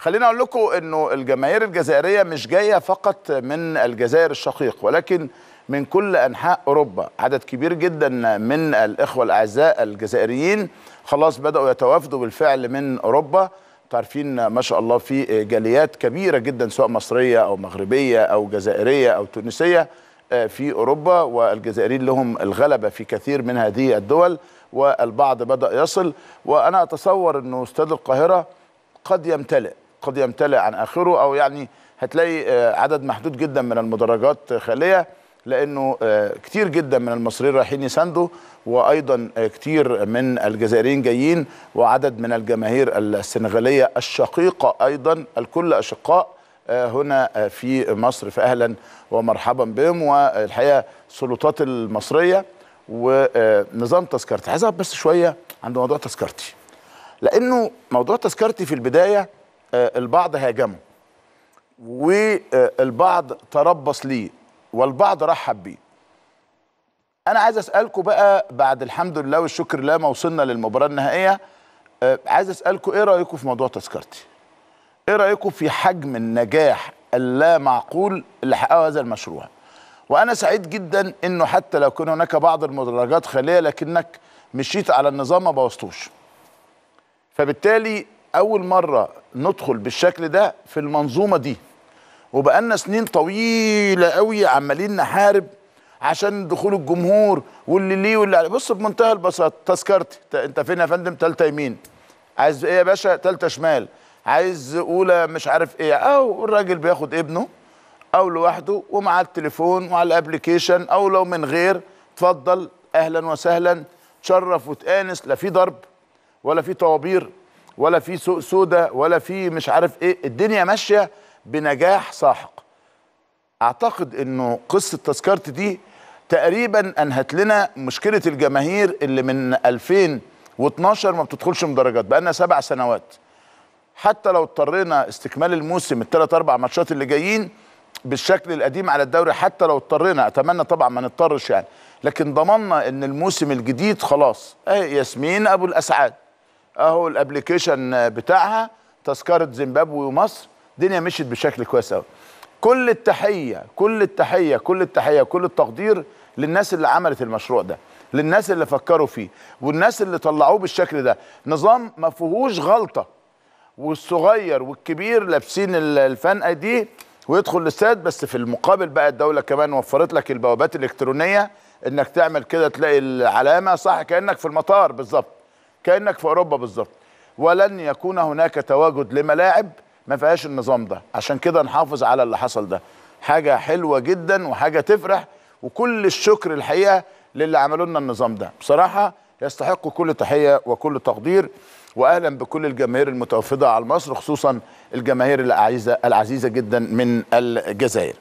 خلينا اقول لكم انه الجماهير الجزائريه مش جايه فقط من الجزائر الشقيق ولكن من كل انحاء اوروبا عدد كبير جدا من الاخوه الاعزاء الجزائريين خلاص بداوا يتوافدوا بالفعل من اوروبا تعرفين ما شاء الله في جاليات كبيره جدا سواء مصريه او مغربيه او جزائريه او تونسيه آه، في اوروبا والجزائريين لهم الغلبه في كثير من هذه الدول والبعض بدا يصل وانا اتصور انه استاد القاهره قد يمتلئ قد يمتلئ عن اخره او يعني هتلاقي آه، عدد محدود جدا من المدرجات خاليه لانه آه، كتير جدا من المصريين رايحين يساندوا وايضا آه، كتير من الجزائريين جايين وعدد من الجماهير السنغاليه الشقيقه ايضا الكل اشقاء هنا في مصر فاهلا ومرحبا بهم والحقيقه السلطات المصريه ونظام تذكرتي عايز بس شويه عند موضوع تذكرتي لانه موضوع تذكرتي في البدايه آه، البعض هاجمه والبعض تربص ليه والبعض رحب بيه انا عايز اسالكم بقى بعد الحمد لله والشكر لله ما وصلنا للمباراه النهائيه آه، عايز اسالكم ايه رايكم في موضوع تذكرتي ايه رايكم في حجم النجاح اللا معقول اللي حققه هذا المشروع وانا سعيد جدا انه حتى لو كان هناك بعض المدرجات خاليه لكنك مشيت على النظام ما بوظتوش فبالتالي اول مره ندخل بالشكل ده في المنظومه دي وبقالنا سنين طويله قوي عمالين نحارب عشان دخول الجمهور واللي ليه واللي عليه بص بمنتهى البساطه تذكرتي انت فين يا فندم ثالثه يمين عايز ايه يا باشا ثالثه شمال عايز اولى مش عارف ايه او الراجل بياخد ابنه او لوحده ومعاه التليفون وعلى الابلكيشن او لو من غير اتفضل اهلا وسهلا تشرف وتانس لا في ضرب ولا في طوابير ولا في سوق سوداء ولا في مش عارف ايه الدنيا ماشيه بنجاح ساحق اعتقد انه قصه تذكرت دي تقريبا انهت لنا مشكله الجماهير اللي من 2012 ما بتدخلش مدرجات بقى لنا سبع سنوات حتى لو اضطرينا استكمال الموسم الثلاث اربع ماتشات اللي جايين بالشكل القديم على الدوري حتى لو اضطرينا اتمنى طبعا ما نضطرش يعني لكن ضمننا ان الموسم الجديد خلاص ايه ياسمين ابو الاسعاد اهو الابلكيشن بتاعها تذكره زيمبابوي ومصر الدنيا مشيت بشكل كويس قوي كل التحيه كل التحيه كل التحيه كل التقدير للناس اللي عملت المشروع ده للناس اللي فكروا فيه والناس اللي طلعوه بالشكل ده نظام ما فيهوش غلطه والصغير والكبير لابسين الفنقه دي ويدخل الاستاد بس في المقابل بقى الدوله كمان وفرت لك البوابات الالكترونيه انك تعمل كده تلاقي العلامه صح كانك في المطار بالظبط كانك في اوروبا بالظبط ولن يكون هناك تواجد لملاعب ما فيهاش النظام ده عشان كده نحافظ على اللي حصل ده حاجه حلوه جدا وحاجه تفرح وكل الشكر الحقيقه للي عملوا لنا النظام ده بصراحه يستحق كل تحيه وكل تقدير واهلا بكل الجماهير المتوفده على مصر خصوصا الجماهير العزيزه العزيزه جدا من الجزائر